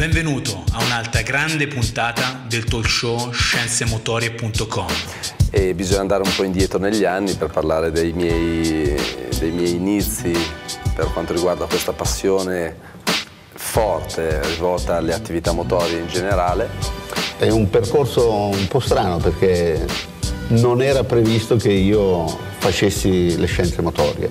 Benvenuto a un'altra grande puntata del talk show scienzemotorie.com. E bisogna andare un po' indietro negli anni per parlare dei miei, dei miei inizi per quanto riguarda questa passione forte rivolta alle attività motorie in generale. È un percorso un po' strano perché non era previsto che io facessi le scienze motorie.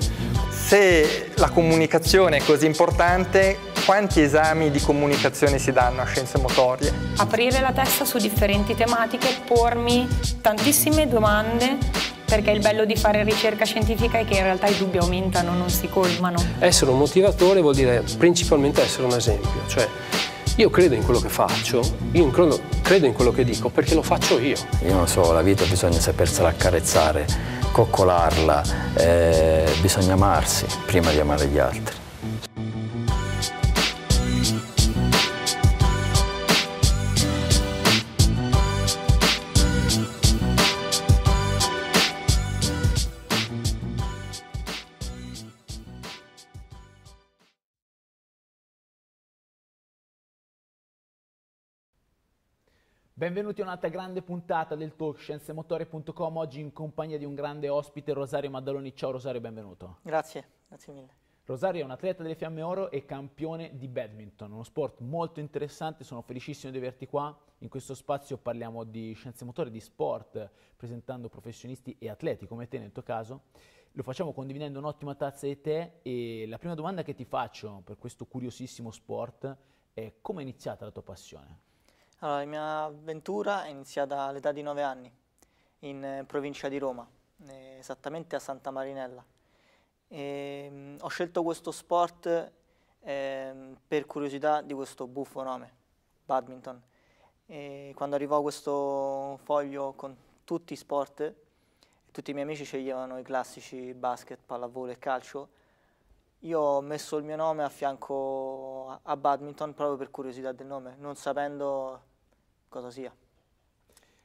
Se la comunicazione è così importante, quanti esami di comunicazione si danno a scienze motorie? Aprire la testa su differenti tematiche, pormi tantissime domande perché il bello di fare ricerca scientifica è che in realtà i dubbi aumentano, non si colmano. Essere un motivatore vuol dire principalmente essere un esempio, cioè io credo in quello che faccio, io credo, in quello che dico perché lo faccio io. Io non so, la vita bisogna sapersela accarezzare, coccolarla, eh, bisogna amarsi prima di amare gli altri. Benvenuti a un'altra grande puntata del talk scienzemotore.com, oggi in compagnia di un grande ospite, Rosario Maddaloni. Ciao Rosario, benvenuto. Grazie, grazie mille. Rosario è un atleta delle Fiamme Oro e campione di badminton, uno sport molto interessante, sono felicissimo di averti qua. In questo spazio parliamo di scienze motorie, di sport, presentando professionisti e atleti come te nel tuo caso. Lo facciamo condividendo un'ottima tazza di tè e la prima domanda che ti faccio per questo curiosissimo sport è come è iniziata la tua passione? Allora, la mia avventura è iniziata all'età di 9 anni, in eh, provincia di Roma, eh, esattamente a Santa Marinella. E, ehm, ho scelto questo sport eh, per curiosità di questo buffo nome, badminton. E quando arrivò questo foglio con tutti i sport, tutti i miei amici sceglievano i classici basket, pallavolo e calcio, io ho messo il mio nome a fianco a, badminton proprio per curiosità del nome, non sapendo cosa sia.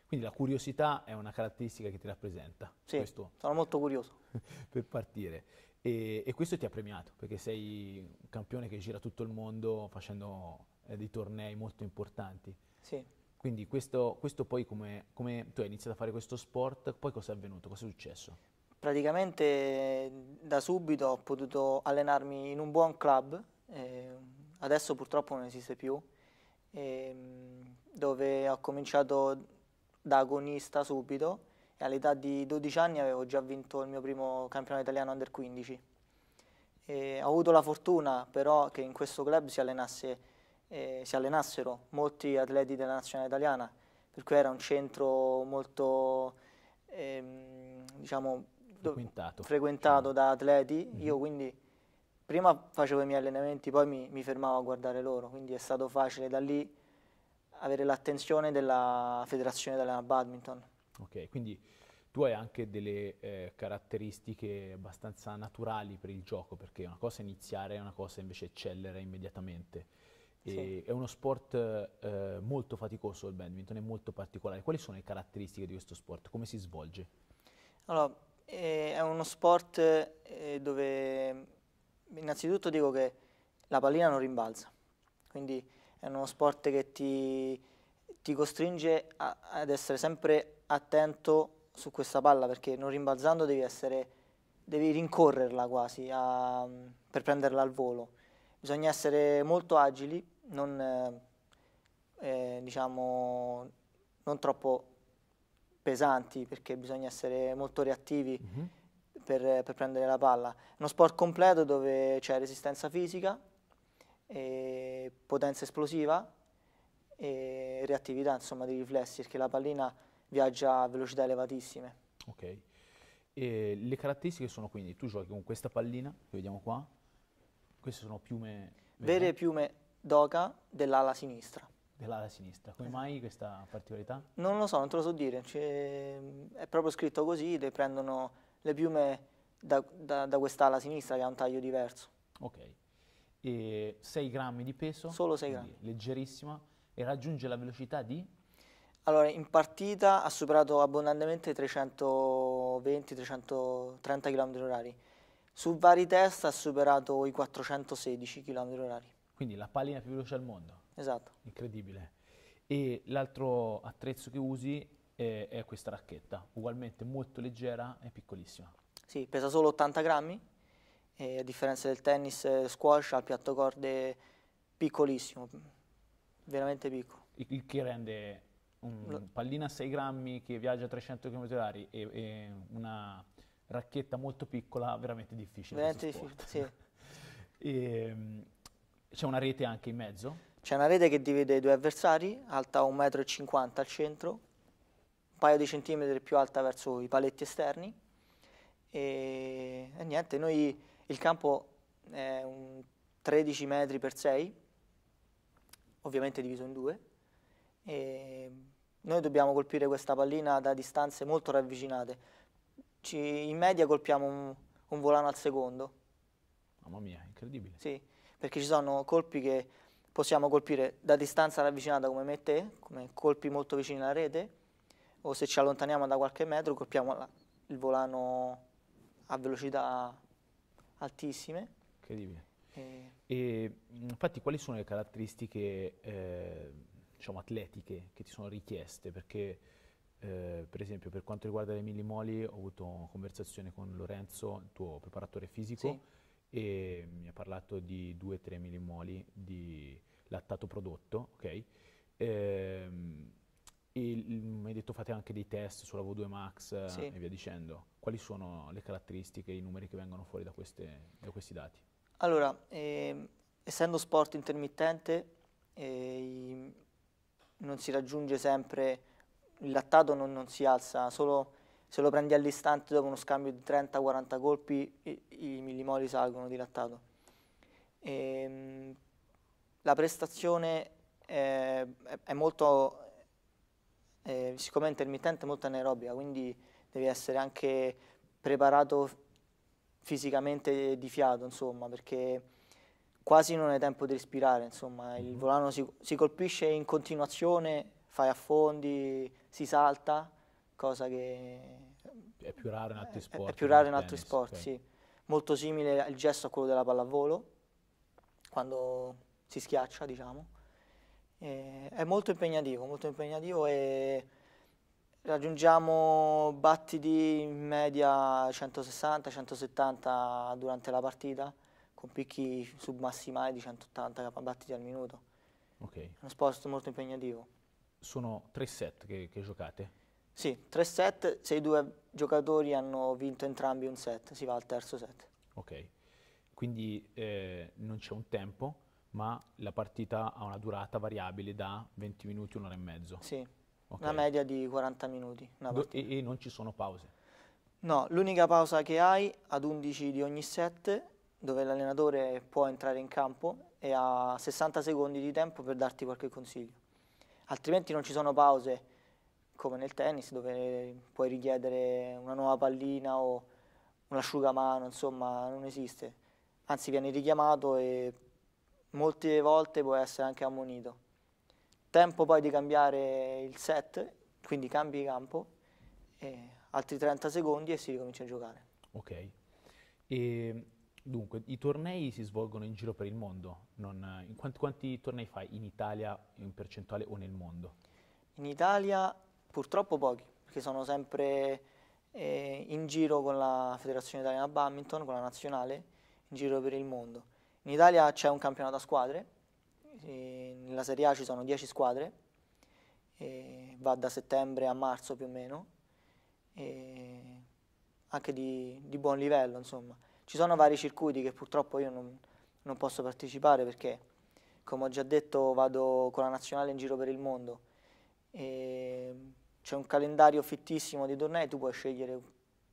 Quindi la curiosità è una caratteristica che ti rappresenta. Sì, questo. sono molto curioso. per partire. E, e, questo ti ha premiato, perché sei un campione che gira tutto il mondo facendo eh, dei tornei molto importanti. Sì. Quindi questo, questo poi come, come, tu hai iniziato a fare questo sport, poi cosa è avvenuto? Cosa è successo? Praticamente da subito ho potuto allenarmi in un buon club, eh, adesso purtroppo non esiste più, ehm, dove ho cominciato da agonista subito e all'età di 12 anni avevo già vinto il mio primo campionato italiano under 15. E ho avuto la fortuna però che in questo club si, allenasse, eh, si allenassero molti atleti della nazionale italiana, per cui era un centro molto ehm, diciamo, frequentato, frequentato cioè. da atleti. Mm -hmm. Io quindi prima facevo i miei allenamenti, poi mi, mi fermavo a guardare loro, quindi è stato facile da lì avere l'attenzione della Federazione Italiana Badminton. Ok, quindi tu hai anche delle eh, caratteristiche abbastanza naturali per il gioco, perché una cosa è iniziare, una cosa invece eccellere immediatamente. Sì. È uno sport eh, molto faticoso il badminton, è molto particolare. Quali sono le caratteristiche di questo sport? Come si svolge? Allora, eh, è uno sport eh, dove innanzitutto dico che la pallina non rimbalza, quindi è uno sport che ti, ti costringe a, ad essere sempre attento su questa palla perché non rimbalzando devi, essere, devi rincorrerla quasi a, per prenderla al volo. Bisogna essere molto agili, non, eh, diciamo, non troppo pesanti perché bisogna essere molto reattivi. Mm -hmm per, per prendere la palla. È uno sport completo dove c'è resistenza fisica, potenza esplosiva e reattività insomma, di riflessi, perché la pallina viaggia a velocità elevatissime. Ok. E le caratteristiche sono quindi, tu giochi con questa pallina, che vediamo qua, queste sono piume... Vere, vere piume d'oca dell'ala sinistra. Dell'ala sinistra, come esatto. mai questa particolarità? Non lo so, non te lo so dire, è proprio scritto così, le prendono le piume da, da, da quest'ala sinistra che ha un taglio diverso. Ok. E 6 grammi di peso? Solo 6 grammi. Leggerissima e raggiunge la velocità di? Allora, in partita ha superato abbondantemente 320-330 km/h. Su vari test ha superato i 416 km/h. Quindi la pallina più veloce al mondo. Esatto. Incredibile. E l'altro attrezzo che usi è, e questa racchetta, ugualmente molto leggera e piccolissima. Sì, pesa solo 80 grammi, a differenza del tennis squash ha il piatto corde piccolissimo, veramente piccolo. Il che rende un pallina a 6 grammi che viaggia a 300 km/h e, e, una racchetta molto piccola veramente difficile. Veramente difficile, sì. Ehm, c'è una rete anche in mezzo? C'è una rete che divide i due avversari, alta 1,50 m al centro, un paio di centimetri più alta verso i paletti esterni e, e niente, noi il campo è un 13 metri per 6, ovviamente diviso in due, e noi dobbiamo colpire questa pallina da distanze molto ravvicinate, Ci, in media colpiamo un, un volano al secondo, Mamma mia, incredibile. Sì, perché ci sono colpi che possiamo colpire da distanza ravvicinata come me e te, come colpi molto vicini alla rete, o se ci allontaniamo da qualche metro colpiamo la, il volano a velocità altissime. Incredibile. E... infatti quali sono le caratteristiche eh, diciamo, atletiche che ti sono richieste? Perché eh, per esempio per quanto riguarda le millimoli ho avuto una conversazione con Lorenzo, il tuo preparatore fisico, sì. e mi ha parlato di 2-3 millimoli di lattato prodotto, ok? Ehm, mi hai detto fate anche dei test sulla V2 Max eh, sì. e via dicendo. Quali sono le caratteristiche, i numeri che vengono fuori da, queste, da questi dati? Allora, eh, essendo sport intermittente, eh, non si raggiunge sempre, il lattato non, non, si alza, solo se lo prendi all'istante dopo uno scambio di 30-40 colpi i, i millimoli salgono di lattato. Eh, la prestazione è, è molto eh, siccome è intermittente, molto anaerobica, quindi devi essere anche preparato fisicamente di fiato, insomma, perché quasi non hai tempo di respirare, insomma, il mm-hmm. volano si, si colpisce in continuazione, fai affondi, si salta, cosa che... È più raro in altri sport. È, è più raro in altri tennis, sport, okay. sì. Molto simile il gesto a quello della pallavolo, quando si schiaccia, diciamo. Eh, è molto impegnativo, molto impegnativo e raggiungiamo battiti in media 160-170 durante la partita, con picchi submassimali di 180 battiti al minuto. Okay. È uno sport molto impegnativo. Sono tre set che, che giocate? Sì, tre set, se i due giocatori hanno vinto entrambi un set, si va al terzo set. Ok, quindi eh, non c'è un tempo, ma la partita ha una durata variabile da 20 minuti, un'ora e mezzo. Sì, okay. una media di 40 minuti. E, e, non ci sono pause? No, l'unica pausa che hai ad 11 di ogni set, dove l'allenatore può entrare in campo e ha 60 secondi di tempo per darti qualche consiglio. Altrimenti non ci sono pause, come nel tennis, dove puoi richiedere una nuova pallina o un asciugamano, insomma, non esiste. Anzi, vieni richiamato e molte volte può essere anche ammonito. Tempo poi di cambiare il set, quindi cambi campo, altri 30 secondi e si ricomincia a giocare. Ok. E, dunque, i tornei si svolgono in giro per il mondo. Non, in quanti, quanti, tornei fai in Italia in percentuale o nel mondo? In Italia purtroppo pochi, perché sono sempre eh, in giro con la Federazione Italiana Badminton, con la nazionale, in giro per il mondo. In Italia c'è un campionato a squadre, nella Serie A ci sono 10 squadre, va da settembre a marzo più o meno, anche di, di, buon livello insomma. Ci sono vari circuiti che purtroppo io non, non posso partecipare perché, come ho già detto, vado con la nazionale in giro per il mondo. C'è un calendario fittissimo di tornei, tu puoi scegliere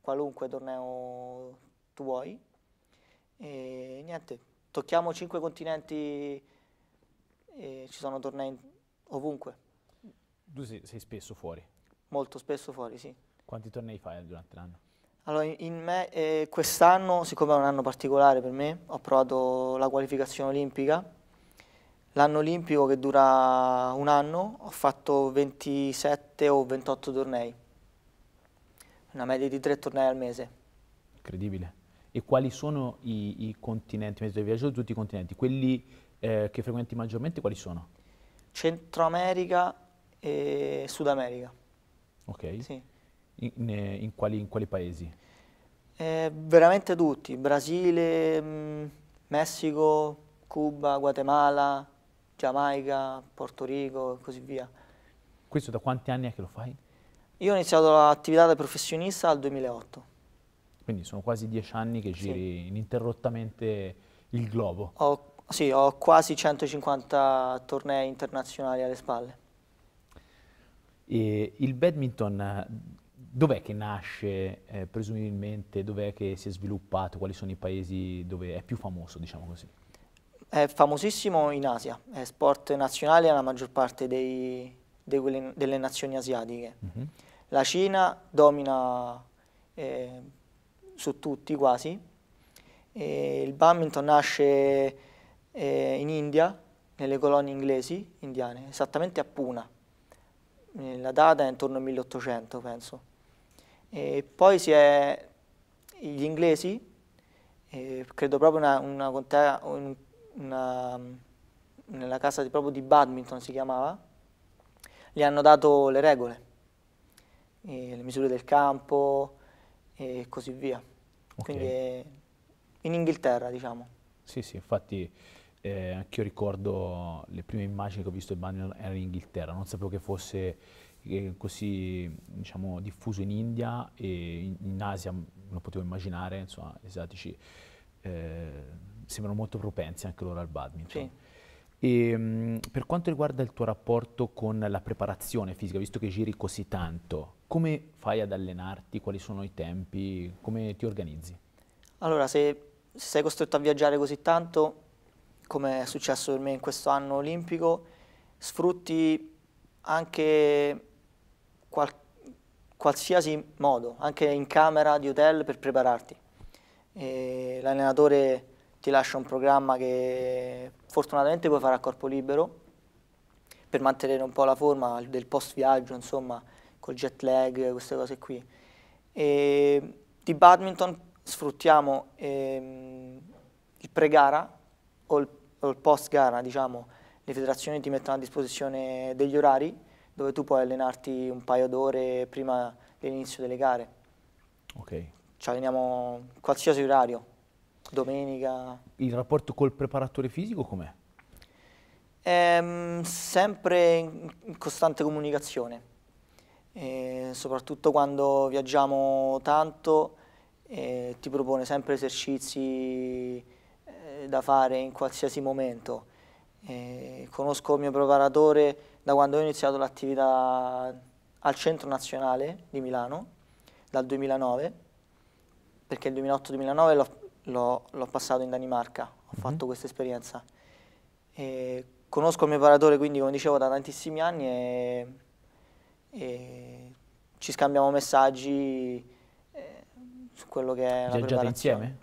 qualunque torneo tu vuoi. E niente, tocchiamo cinque continenti e ci sono tornei ovunque. Tu sei, sei, spesso fuori? Molto spesso fuori, sì. Quanti tornei fai durante l'anno? Allora, me, eh, quest'anno, siccome è un anno particolare per me, ho provato la qualificazione olimpica. L'anno olimpico che dura un anno, ho fatto 27 o 28 tornei, una media di tre tornei al mese. Incredibile. E quali sono i, i continenti, mezzo di viaggio di tutti i continenti? Quelli eh, che frequenti maggiormente quali sono? Centro America e Sud America. Ok. Sì. In, in, quali, in quali, paesi? Eh, veramente tutti, Brasile, mm, Messico, Cuba, Guatemala, Giamaica, Porto Rico e così via. Questo da quanti anni è che lo fai? Io ho iniziato l'attività da professionista al 2008. Quindi sono quasi dieci anni che giri sì. ininterrottamente il globo. Ho, sì, ho quasi 150 tornei internazionali alle spalle. E il badminton dov'è che nasce eh, presumibilmente, dov'è che si è sviluppato, quali sono i paesi dove è più famoso, diciamo così? È famosissimo in Asia, è sport nazionale alla maggior parte dei, dei, delle nazioni asiatiche. Mm -hmm. La Cina domina eh, su tutti quasi. E il badminton nasce eh, in India, nelle colonie inglesi, indiane, esattamente a Puna. La data è intorno al 1800, penso. E poi si è, gli inglesi, eh, credo proprio una, una contea, una, nella casa di, proprio di badminton si chiamava, gli hanno dato le regole, eh, le misure del campo e così via. Okay. Quindi in Inghilterra, diciamo. Sì, sì, infatti eh, anch'io ricordo le prime immagini che ho visto del Bunyan erano in Inghilterra, non sapevo che fosse eh, così diciamo, diffuso in India e in, in Asia, non potevo immaginare, insomma, gli asiatici eh, sembrano molto propensi anche loro al badminton. Sì. E, ehm, per quanto riguarda il tuo rapporto con la preparazione fisica, visto che giri così tanto, come fai ad allenarti? Quali sono i tempi? Come ti organizzi? Allora, se, sei costretto a viaggiare così tanto, come è successo per me in questo anno olimpico, sfrutti anche qual, qualsiasi modo, anche in camera di hotel per prepararti. l'allenatore ti lascia un programma che fortunatamente puoi fare a corpo libero per mantenere un po' la forma del post viaggio, insomma, col jet lag, queste cose qui. E di badminton sfruttiamo ehm, il pre-gara o il, il post-gara, diciamo, le federazioni ti mettono a disposizione degli orari dove tu puoi allenarti un paio d'ore prima dell'inizio delle gare. Ok. Ci alleniamo qualsiasi orario, domenica. Il rapporto col preparatore fisico com'è? Ehm, sempre in costante comunicazione e soprattutto quando viaggiamo tanto eh, ti propone sempre esercizi eh, da fare in qualsiasi momento. Eh, conosco il mio preparatore da quando ho iniziato l'attività al Centro Nazionale di Milano, dal 2009, perché il 2008-2009 l'ho passato in Danimarca, ho mm -hmm. fatto questa esperienza. conosco il mio preparatore quindi, come dicevo, da tantissimi anni e e ci scambiamo messaggi eh, su quello che è Già, la preparazione. insieme?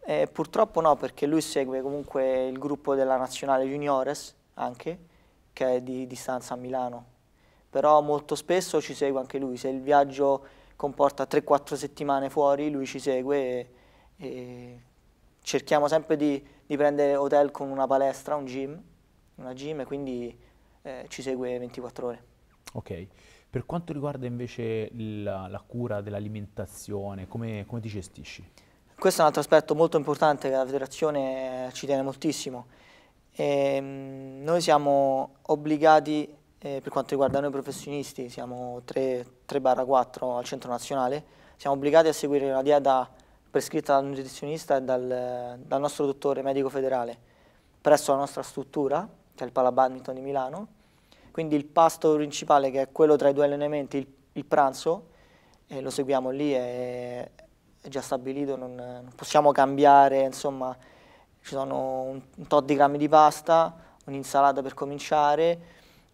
Eh, purtroppo no, perché lui segue comunque il gruppo della nazionale juniores anche, che è di distanza a Milano. Però molto spesso ci segue anche lui, se il viaggio comporta 3-4 settimane fuori, lui ci segue e, e cerchiamo sempre di, di, prendere hotel con una palestra, un gym, una gym e quindi eh, ci segue 24 ore. Ok. Per quanto riguarda invece la, la cura dell'alimentazione, come, come ti gestisci? Questo è un altro aspetto molto importante che la federazione ci tiene moltissimo. E ehm, noi siamo obbligati, eh, per quanto riguarda noi professionisti, siamo 3-4 al centro nazionale, siamo obbligati a seguire una dieta prescritta dal nutrizionista e dal, dal nostro dottore medico federale presso la nostra struttura, che è il Pala di Milano, quindi il pasto principale che è quello tra i due allenamenti, il, il pranzo, e lo seguiamo lì, è, è già stabilito, non, non, possiamo cambiare, insomma ci sono un, un tot di grammi di pasta, un'insalata per cominciare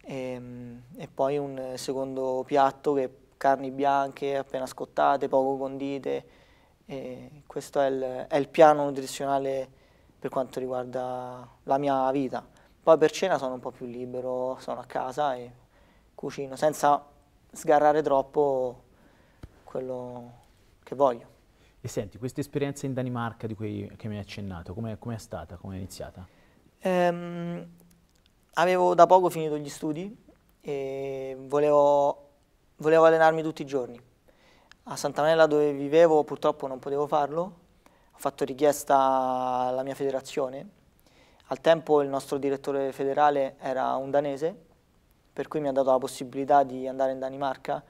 e, ehm, e poi un secondo piatto che è carni bianche appena scottate, poco condite. E questo è il, è il piano nutrizionale per quanto riguarda la mia vita. Poi per cena sono un po' più libero, sono a casa e cucino senza sgarrare troppo quello che voglio. E senti, questa esperienza in Danimarca di cui mi hai accennato, com'è, com è stata, come è iniziata? Ehm, avevo da poco finito gli studi e volevo, volevo allenarmi tutti i giorni. A Santa Santanella dove vivevo purtroppo non potevo farlo, ho fatto richiesta alla mia federazione al tempo il nostro direttore federale era un danese, per cui mi ha dato la possibilità di andare in Danimarca,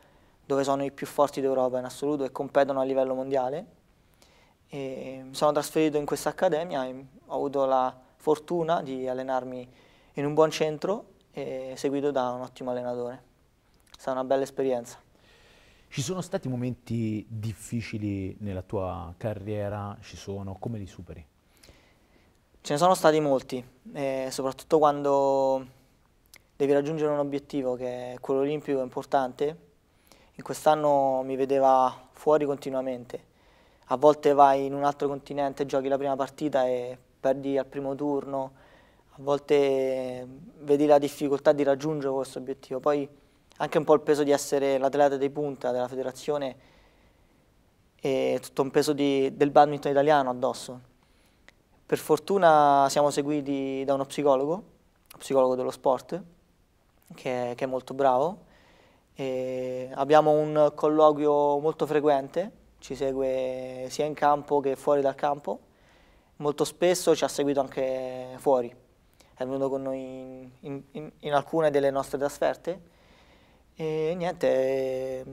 dove sono i più forti d'Europa in assoluto e competono a livello mondiale. E mi sono trasferito in questa accademia e ho avuto la fortuna di allenarmi in un buon centro seguito da un ottimo allenatore. È stata una bella esperienza. Ci sono stati momenti difficili nella tua carriera? Ci sono? Come li superi? Ce ne sono stati molti, eh, soprattutto quando devi raggiungere un obiettivo che è quello olimpico importante. In quest'anno mi vedeva fuori continuamente. A volte vai in un altro continente, giochi la prima partita e perdi al primo turno, a volte vedi la difficoltà di raggiungere questo obiettivo. Poi anche un po' il peso di essere l'atleta dei punta della federazione e tutto un peso di, del badminton italiano addosso per fortuna siamo seguiti da uno psicologo, un psicologo dello sport, che è, che è molto bravo. E abbiamo un colloquio molto frequente, ci segue sia in campo che fuori dal campo. Molto spesso ci ha seguito anche fuori, è venuto con noi in, in, in alcune delle nostre trasferte. E niente,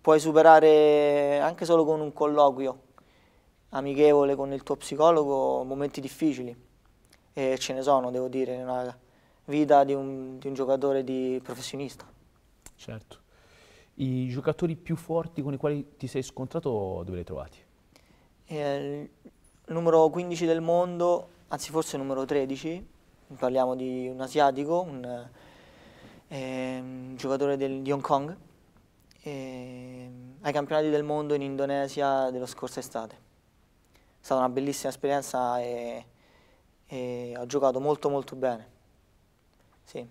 puoi superare anche solo con un colloquio amichevole con il tuo psicologo momenti difficili e ce ne sono, devo dire, nella vita di un, di un giocatore di professionista. Certo. I giocatori più forti con i quali ti sei scontrato dove li hai trovati? Eh, il numero 15 del mondo, anzi forse il numero 13, parliamo di un asiatico, un, eh, un giocatore del, di Hong Kong, eh, ai campionati del mondo in Indonesia dello scorsa estate è stata una bellissima esperienza e, e ho giocato molto molto bene. Sì.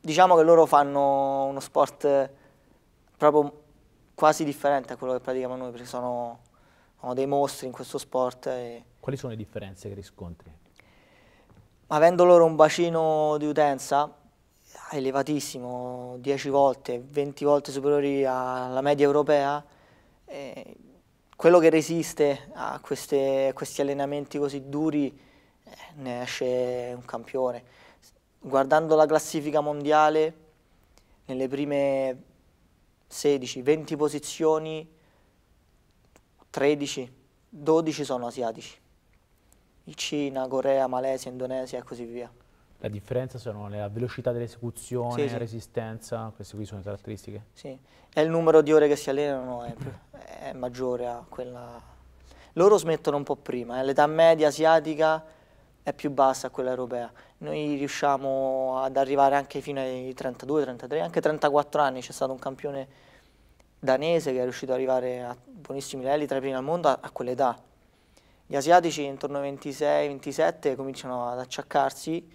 Diciamo che loro fanno uno sport proprio quasi differente a quello che pratichiamo noi, perché sono, sono dei mostri in questo sport. Quali sono le differenze che riscontri? Avendo loro un bacino di utenza elevatissimo, 10 volte, 20 volte superiori alla media europea, eh, quello che resiste a queste, questi allenamenti così duri eh, ne esce un campione. Guardando la classifica mondiale, nelle prime 16-20 posizioni, 13-12 sono asiatici. Cina, Corea, Malesia, Indonesia e così via. La differenza sono la velocità dell'esecuzione, sì, la sì. resistenza, queste qui sono le caratteristiche? Sì, e il numero di ore che si allenano è è maggiore a quella... Loro smettono un po' prima, eh. l'età media asiatica è più bassa a quella europea. Noi riusciamo ad arrivare anche fino ai 32, 33, anche 34 anni. C'è stato un campione danese che è riuscito ad arrivare a buonissimi livelli, tra i primi al mondo, a, a quell'età. Gli asiatici intorno ai 26-27 cominciano ad acciaccarsi,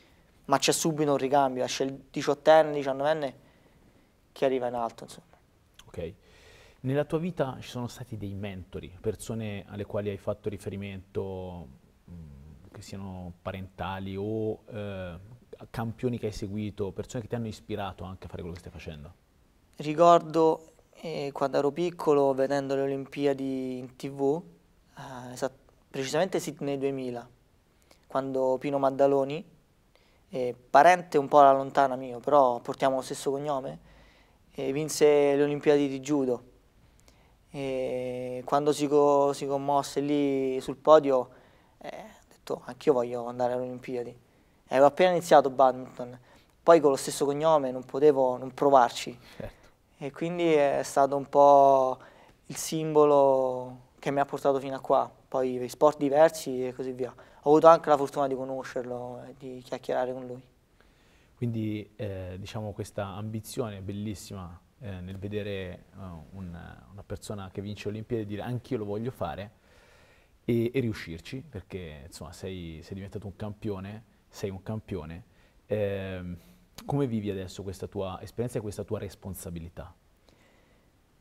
ma c'è subito un ricambio, c'è il 18enne, 19enne che arriva in alto. Insomma. Okay. Nella tua vita ci sono stati dei mentori, persone alle quali hai fatto riferimento, mm, che siano parentali o eh, campioni che hai seguito, persone che ti hanno ispirato anche a fare quello che stai facendo? Ricordo eh, quando ero piccolo, vedendo le Olimpiadi in tv, eh, precisamente Sydney 2000, quando Pino Maddaloni, eh, parente un po' alla lontana mio, però portiamo lo stesso cognome, eh, vinse le Olimpiadi di judo e quando si, co si commosse lì sul podio, eh, ho detto anch'io voglio andare alle Olimpiadi. E avevo appena iniziato badminton, poi con lo stesso cognome non potevo non provarci. Certo. E quindi è stato un po' il simbolo che mi ha portato fino a qua, poi sport diversi e così via. Ho avuto anche la fortuna di conoscerlo e di chiacchierare con lui. Quindi eh, diciamo questa ambizione bellissima eh, nel vedere uh, eh, una, una, persona che vince Olimpiadi e dire anch'io lo voglio fare e, e riuscirci, perché insomma sei, sei, diventato un campione, sei un campione. Eh, come vivi adesso questa tua esperienza e questa tua responsabilità?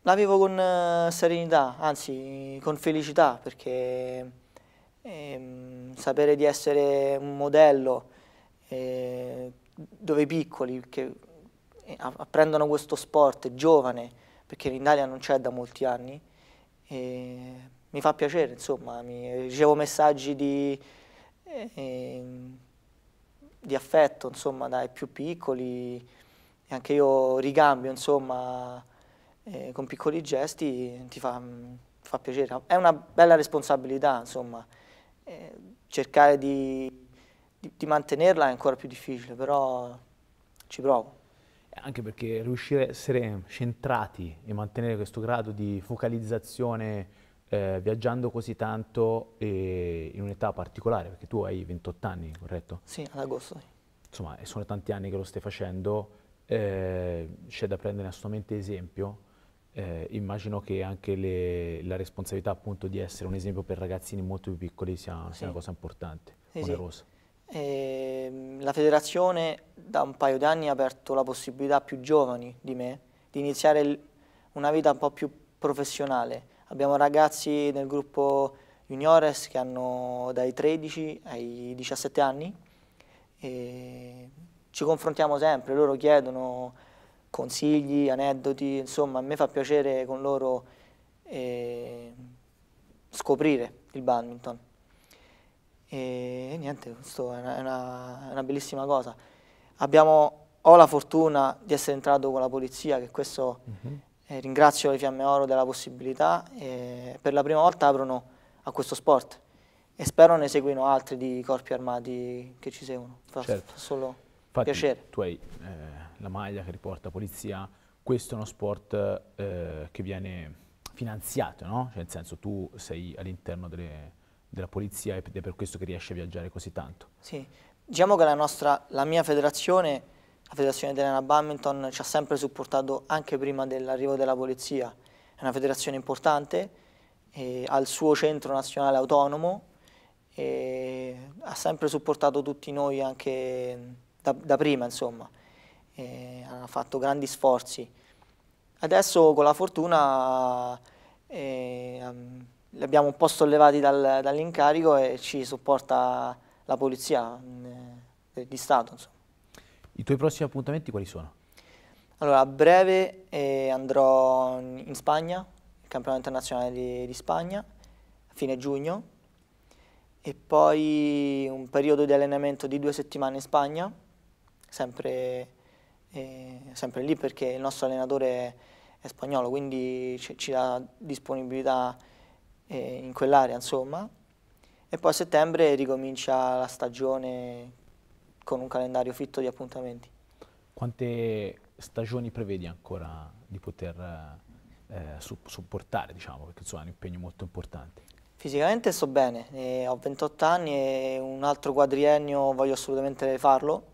La vivo con uh, serenità, anzi con felicità, perché ehm, sapere di essere un modello eh, dove i piccoli, che apprendono questo sport giovane, perché in Italia non c'è da molti anni, mi fa piacere, insomma, mi, ricevo messaggi di, eh, di affetto, insomma, dai più piccoli, e anche io ricambio, insomma, eh, con piccoli gesti, ti fa, fa, piacere. È una bella responsabilità, insomma, eh, cercare di, di, di mantenerla è ancora più difficile, però ci provo anche perché riuscire a essere centrati e mantenere questo grado di focalizzazione eh, viaggiando così tanto eh, in un'età particolare, perché tu hai 28 anni, corretto? Sì, ad agosto. Sì. Insomma, sono tanti anni che lo stai facendo, eh, c'è da prendere assolutamente esempio. Eh, immagino che anche le, la responsabilità appunto di essere un esempio per ragazzini molto più piccoli sia, sì. sia una cosa importante, sì, onerosa. Sì. Eh, la federazione da un paio di anni ha aperto la possibilità a più giovani di me di iniziare una vita un po' più professionale. Abbiamo ragazzi nel gruppo juniores che hanno dai 13 ai 17 anni e ehm, ci confrontiamo sempre, loro chiedono consigli, aneddoti, insomma a me fa piacere con loro eh, scoprire il badminton. E niente, questo è una, è una, è una bellissima cosa. Abbiamo, ho la fortuna di essere entrato con la polizia, che questo uh mhm. -huh. eh, ringrazio le Fiamme Oro della possibilità, e per la prima volta aprono a questo sport e spero ne seguino altri di corpi armati che ci seguono. Fa certo. solo Infatti, piacere. Tu hai eh, la maglia che riporta polizia, questo è uno sport eh, che viene finanziato, no? Cioè, nel senso tu sei all'interno delle della polizia ed è per questo che riesce a viaggiare così tanto. Sì, diciamo che la, nostra, la mia federazione, la federazione italiana badminton, ci ha sempre supportato anche prima dell'arrivo della polizia. È una federazione importante, ha il suo centro nazionale autonomo e ha sempre supportato tutti noi anche da, da prima, insomma. E ha fatto grandi sforzi. Adesso con la fortuna... Eh, li abbiamo un po' sollevati dal, dall'incarico e ci supporta la polizia mm, eh, di Stato. Insomma. I tuoi prossimi appuntamenti quali sono? Allora, a breve eh, andrò in Spagna, il campionato internazionale di, di Spagna, a fine giugno, e poi un periodo di allenamento di due settimane in Spagna, sempre, eh, sempre lì perché il nostro allenatore è spagnolo, quindi ci dà disponibilità eh, in quell'area insomma. E poi a settembre ricomincia la stagione con un calendario fitto di appuntamenti. Quante stagioni prevedi ancora di poter eh, supportare, diciamo, perché insomma è un impegno molto importante? Fisicamente sto bene, eh, ho 28 anni e un altro quadriennio voglio assolutamente farlo.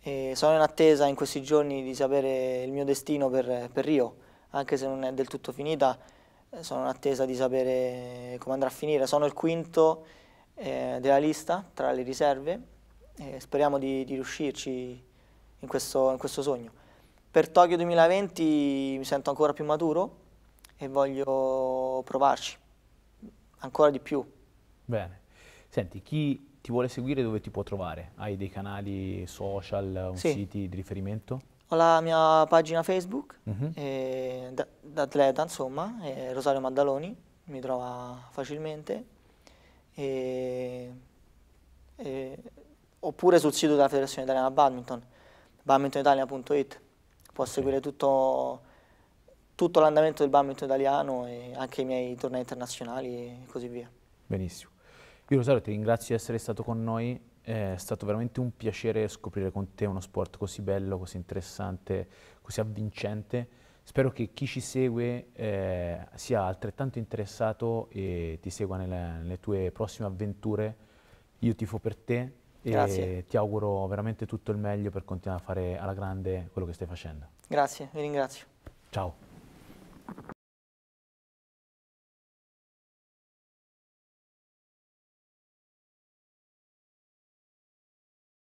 E sono in attesa in questi giorni di sapere il mio destino per, per Rio, anche se non è del tutto finita, eh, sono in attesa di sapere come andrà a finire. Sono il quinto eh, della lista tra le riserve e speriamo di, di riuscirci in questo, in questo, sogno. Per Tokyo 2020 mi sento ancora più maturo e voglio provarci ancora di più. Bene. Senti, chi ti vuole seguire dove ti può trovare? Hai dei canali social, sì. sito di riferimento? Ho la mia pagina Facebook mm -hmm. d'atleta, insomma, eh, Rosario Maddaloni, mi trova facilmente. E, e, oppure sul sito della Federazione Italiana Badminton, badmintonitalia.it. Può seguire tutto, tutto l'andamento del badminton italiano e anche i miei tornei internazionali e così via. Benissimo. Io Rosario ti ringrazio di essere stato con noi è stato veramente un piacere scoprire con te uno sport così bello, così interessante, così avvincente. Spero che chi ci segue eh, sia altrettanto interessato e ti segua nelle, nelle, tue prossime avventure. Io tifo per te e Grazie. ti auguro veramente tutto il meglio per continuare a fare alla grande quello che stai facendo. Grazie, vi ringrazio. Ciao.